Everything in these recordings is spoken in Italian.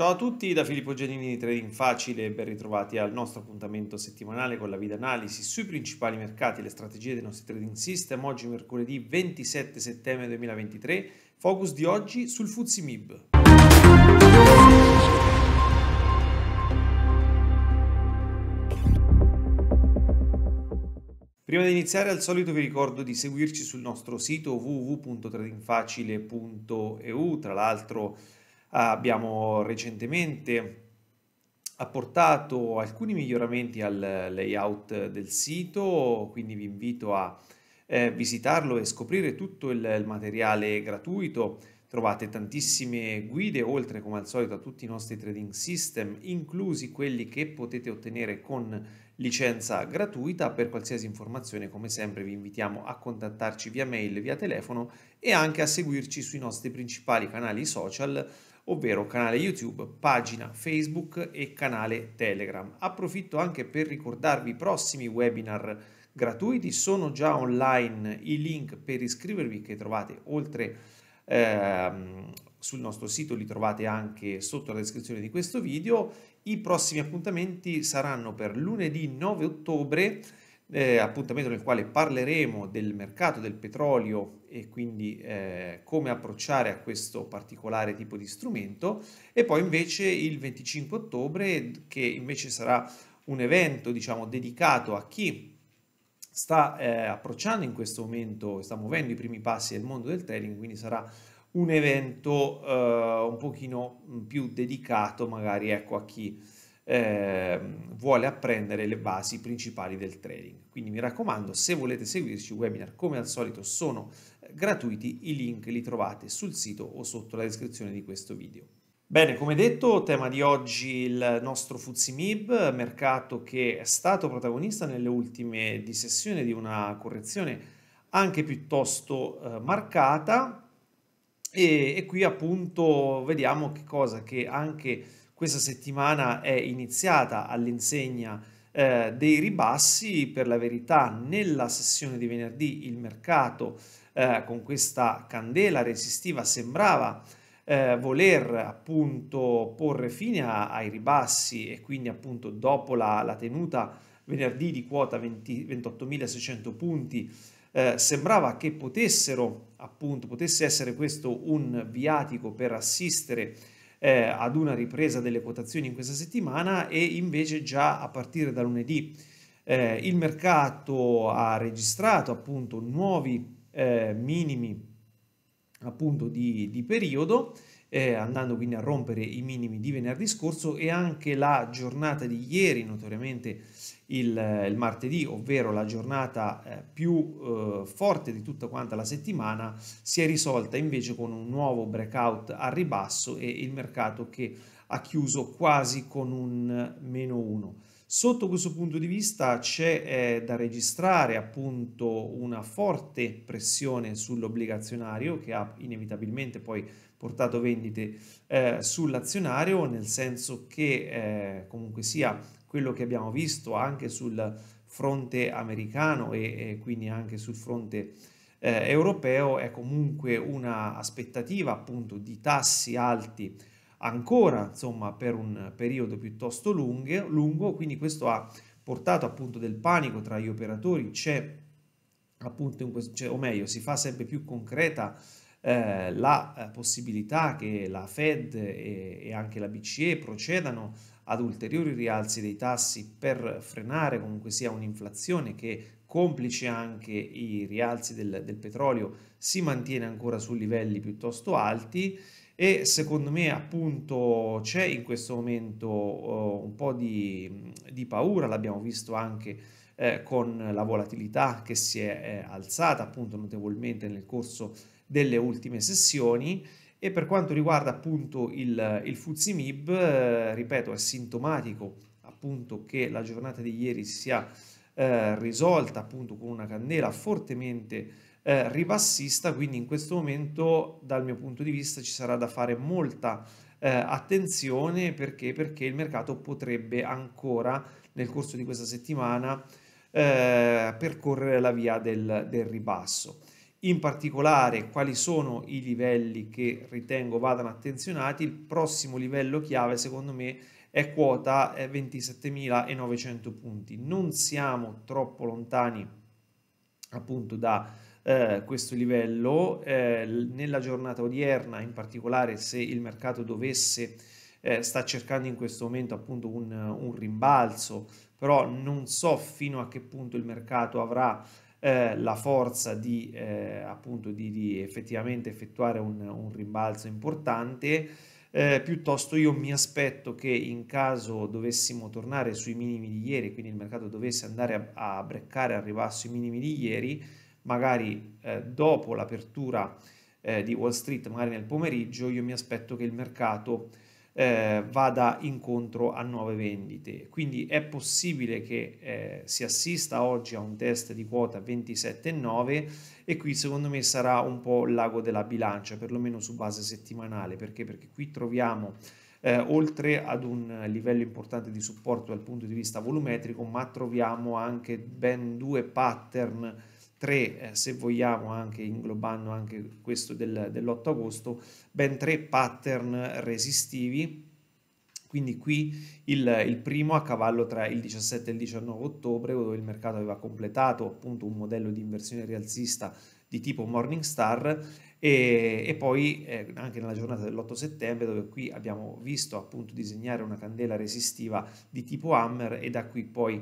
Ciao a tutti da Filippo Giannini di Trading Facile e ben ritrovati al nostro appuntamento settimanale con la Vida Analisi sui principali mercati e le strategie dei nostri trading system. Oggi mercoledì 27 settembre 2023, focus di oggi sul Fuzzi MIB. Prima di iniziare, al solito vi ricordo di seguirci sul nostro sito www.tradingfacile.eu, tra l'altro abbiamo recentemente apportato alcuni miglioramenti al layout del sito, quindi vi invito a eh, visitarlo e scoprire tutto il, il, materiale gratuito. Trovate tantissime guide, oltre come al solito a tutti i nostri trading system, inclusi quelli che potete ottenere con licenza gratuita. Per qualsiasi informazione, come sempre, vi invitiamo a contattarci via mail, via telefono e anche a seguirci sui nostri principali canali social ovvero canale YouTube, pagina Facebook e canale Telegram. Approfitto anche per ricordarvi i prossimi webinar gratuiti, sono già online i link per iscrivervi che trovate oltre ehm, sul nostro sito, li trovate anche sotto la descrizione di questo video. I prossimi appuntamenti saranno per lunedì 9 ottobre eh, appuntamento nel quale parleremo del mercato del petrolio e quindi eh, come approcciare a questo particolare tipo di strumento e poi invece il 25 ottobre che invece sarà un evento diciamo dedicato a chi sta eh, approcciando in questo momento, sta muovendo i primi passi del mondo del trading, quindi sarà un evento eh, un pochino mm, più dedicato magari ecco, a chi eh, vuole apprendere le basi principali del trading. Quindi mi raccomando, se volete seguirci, i webinar come al solito sono eh, gratuiti, i link li trovate sul sito o sotto la descrizione di questo video. Bene, come detto, tema di oggi il nostro FUZIMIB, mercato che è stato protagonista nelle ultime dissessioni di una correzione anche piuttosto eh, marcata e, e, qui appunto vediamo che cosa che anche questa settimana è iniziata all'insegna eh, dei ribassi, per la verità nella sessione di venerdì il mercato eh, con questa candela resistiva sembrava eh, voler appunto porre fine a, ai ribassi e quindi appunto dopo la, la tenuta venerdì di quota 28.600 punti eh, sembrava che potessero appunto potesse essere questo un viatico per assistere eh, ad una ripresa delle quotazioni in questa settimana e invece già a partire da lunedì eh, il mercato ha registrato appunto nuovi eh, minimi appunto di, di periodo eh, andando quindi a rompere i minimi di venerdì scorso e anche la giornata di ieri, notoriamente il, il martedì, ovvero la giornata eh, più eh, forte di tutta quanta la settimana, si è risolta invece con un nuovo breakout a ribasso e il mercato che ha chiuso quasi con un meno 1. Sotto questo punto di vista c'è eh, da registrare appunto una forte pressione sull'obbligazionario che ha inevitabilmente poi portato vendite eh, sull'azionario, nel senso che eh, comunque sia quello che abbiamo visto anche sul fronte americano e, e quindi anche sul fronte eh, europeo è comunque una aspettativa appunto di tassi alti ancora insomma, per un periodo piuttosto lungo, lungo, quindi questo ha portato appunto del panico tra gli operatori, c'è appunto, o meglio, si fa sempre più concreta eh, la eh, possibilità che la Fed e, e anche la BCE procedano ad ulteriori rialzi dei tassi per frenare comunque sia un'inflazione che complice anche i rialzi del, del, petrolio si mantiene ancora su livelli piuttosto alti e secondo me appunto c'è in questo momento uh, un po' di, di paura, l'abbiamo visto anche eh, con la volatilità che si è eh, alzata appunto notevolmente nel corso delle ultime sessioni e per quanto riguarda appunto il, il Fuzimib, eh, ripeto, è sintomatico appunto che la giornata di ieri sia eh, risolta appunto con una candela fortemente eh, ribassista, quindi in questo momento dal mio punto di vista ci sarà da fare molta eh, attenzione perché? perché il mercato potrebbe ancora nel corso di questa settimana eh, percorrere la via del, del ribasso. In particolare quali sono i livelli che ritengo vadano attenzionati, il prossimo livello chiave secondo me è quota 27.900 punti. Non siamo troppo lontani appunto da eh, questo livello. Eh, nella giornata odierna, in particolare se il mercato dovesse, eh, sta cercando in questo momento appunto un, un, rimbalzo, però non so fino a che punto il mercato avrà eh, la forza di, eh, appunto di, di, effettivamente effettuare un, un rimbalzo importante. Eh, piuttosto io mi aspetto che in caso dovessimo tornare sui minimi di ieri, quindi il mercato dovesse andare a, a breccare al ribasso i minimi di ieri, magari eh, dopo l'apertura eh, di Wall Street, magari nel pomeriggio, io mi aspetto che il mercato eh, vada incontro a nuove vendite. Quindi è possibile che eh, si assista oggi a un test di quota 27,9 e qui secondo me sarà un po' lago della bilancia, perlomeno su base settimanale, perché, perché qui troviamo eh, oltre ad un livello importante di supporto dal punto di vista volumetrico, ma troviamo anche ben due pattern tre, eh, se vogliamo, anche inglobando anche questo del, dell'8 agosto, ben tre pattern resistivi. Quindi qui il, il, primo a cavallo tra il 17 e il 19 ottobre, dove il mercato aveva completato appunto un modello di inversione rialzista di tipo Morningstar e, e poi eh, anche nella giornata dell'8 settembre dove qui abbiamo visto appunto disegnare una candela resistiva di tipo Hammer e da qui poi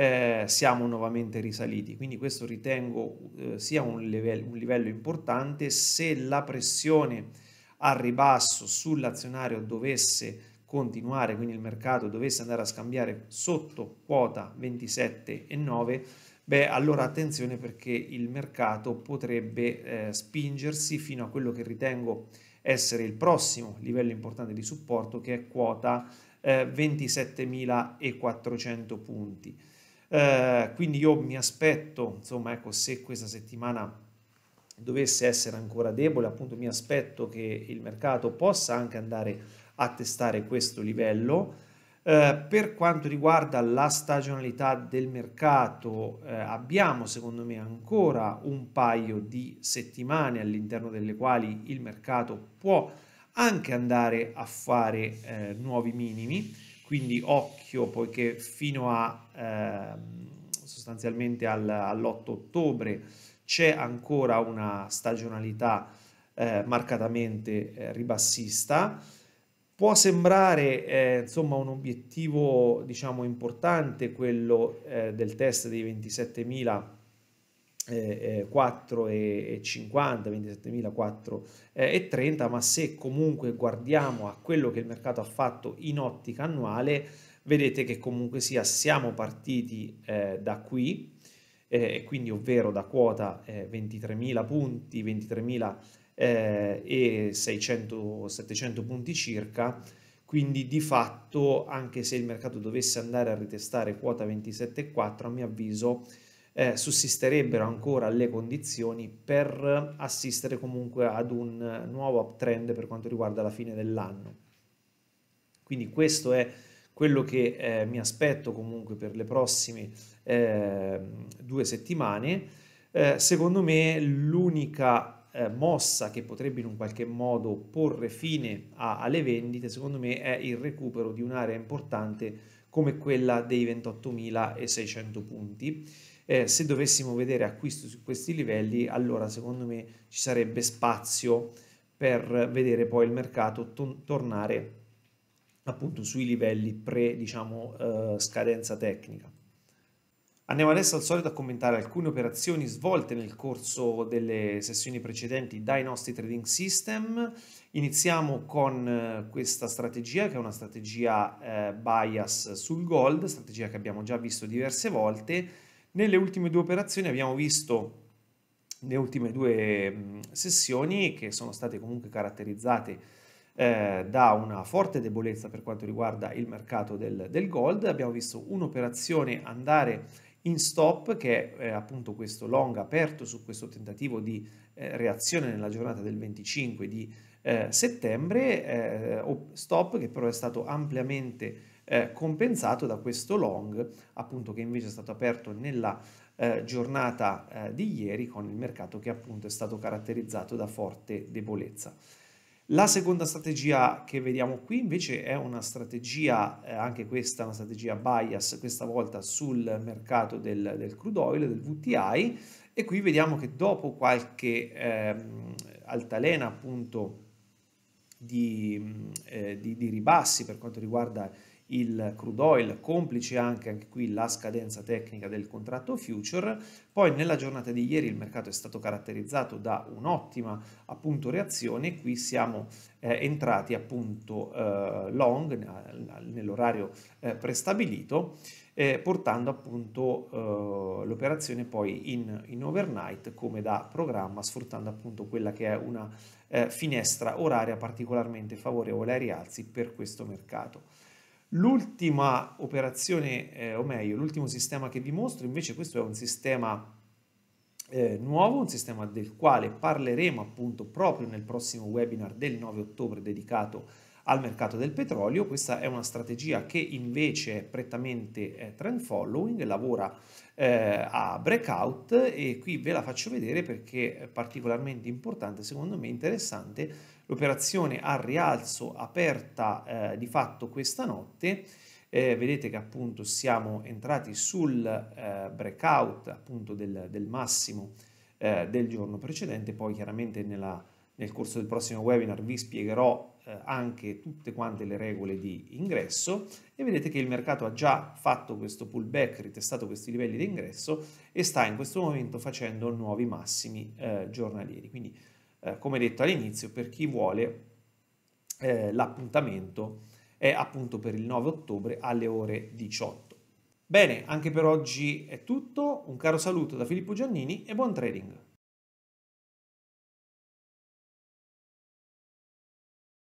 eh, siamo nuovamente risaliti. Quindi questo ritengo eh, sia un, level, un livello importante. Se la pressione al ribasso sull'azionario dovesse continuare, quindi il mercato dovesse andare a scambiare sotto quota 27,9, beh allora attenzione perché il mercato potrebbe eh, spingersi fino a quello che ritengo essere il prossimo livello importante di supporto che è quota eh, 27.400 punti. Eh, quindi io mi aspetto, insomma, ecco, se questa settimana dovesse essere ancora debole, appunto mi aspetto che il mercato possa anche andare a testare questo livello. Eh, per quanto riguarda la stagionalità del mercato, eh, abbiamo secondo me ancora un paio di settimane all'interno delle quali il mercato può anche andare a fare eh, nuovi minimi quindi occhio poiché fino a eh, sostanzialmente al, all'8 ottobre c'è ancora una stagionalità eh, marcatamente eh, ribassista. Può sembrare eh, insomma un obiettivo diciamo importante quello eh, del test dei 27.000 eh, 4,50, 27.430, eh, eh ma se comunque guardiamo a quello che il mercato ha fatto in ottica annuale, vedete che comunque sia siamo partiti eh, da qui, eh, quindi ovvero da quota 23.000 eh, punti, 23.000 eh, e 600, 700 punti circa, quindi di fatto anche se il mercato dovesse andare a ritestare quota 27,4 a mio avviso eh, sussisterebbero ancora le condizioni per assistere comunque ad un nuovo uptrend per quanto riguarda la fine dell'anno. Quindi questo è quello che eh, mi aspetto comunque per le prossime eh, due settimane. Eh, secondo me l'unica eh, mossa che potrebbe in un qualche modo porre fine a, alle vendite, secondo me, è il recupero di un'area importante come quella dei 28.600 punti eh, se dovessimo vedere acquisto su questi livelli, allora secondo me ci sarebbe spazio per vedere poi il mercato to- tornare appunto sui livelli pre diciamo, eh, scadenza tecnica. Andiamo adesso al solito a commentare alcune operazioni svolte nel corso delle sessioni precedenti dai nostri trading system. Iniziamo con eh, questa strategia che è una strategia eh, bias sul gold, strategia che abbiamo già visto diverse volte nelle ultime due operazioni abbiamo visto le ultime due sessioni che sono state comunque caratterizzate eh, da una forte debolezza per quanto riguarda il mercato del, del gold. Abbiamo visto un'operazione andare in stop che è eh, appunto questo long aperto su questo tentativo di eh, reazione nella giornata del 25 di eh, settembre, eh, stop che però è stato ampiamente eh, compensato da questo long, appunto che invece è stato aperto nella eh, giornata eh, di ieri con il mercato che appunto è stato caratterizzato da forte debolezza. La seconda strategia che vediamo qui invece è una strategia, eh, anche questa una strategia bias, questa volta sul mercato del, del crude oil, del VTI, e qui vediamo che dopo qualche eh, altalena appunto di, eh, di, di ribassi per quanto riguarda il crude oil, complice anche, anche, qui la scadenza tecnica del contratto future. Poi nella giornata di ieri il mercato è stato caratterizzato da un'ottima appunto reazione, qui siamo eh, entrati appunto eh, long nell'orario eh, prestabilito eh, portando appunto eh, l'operazione poi in, in, overnight come da programma, sfruttando appunto quella che è una eh, finestra oraria particolarmente favorevole ai rialzi per questo mercato. L'ultima operazione, eh, o meglio, l'ultimo sistema che vi mostro, invece questo è un sistema eh, nuovo, un sistema del quale parleremo appunto proprio nel prossimo webinar del 9 ottobre dedicato a al mercato del petrolio. Questa è una strategia che invece è prettamente eh, trend following, lavora eh, a breakout e qui ve la faccio vedere perché è particolarmente importante, secondo me interessante, l'operazione a rialzo aperta eh, di fatto questa notte. Eh, vedete che appunto siamo entrati sul eh, breakout appunto del, del massimo eh, del giorno precedente, poi chiaramente nella, nel corso del prossimo webinar vi spiegherò eh, anche tutte quante le regole di ingresso e vedete che il mercato ha già fatto questo pullback, ritestato questi livelli di ingresso e sta in questo momento facendo nuovi massimi eh, giornalieri. Quindi eh, come detto all'inizio per chi vuole eh, l'appuntamento è appunto per il 9 ottobre alle ore 18. Bene, anche per oggi è tutto, un caro saluto da Filippo Giannini e buon trading!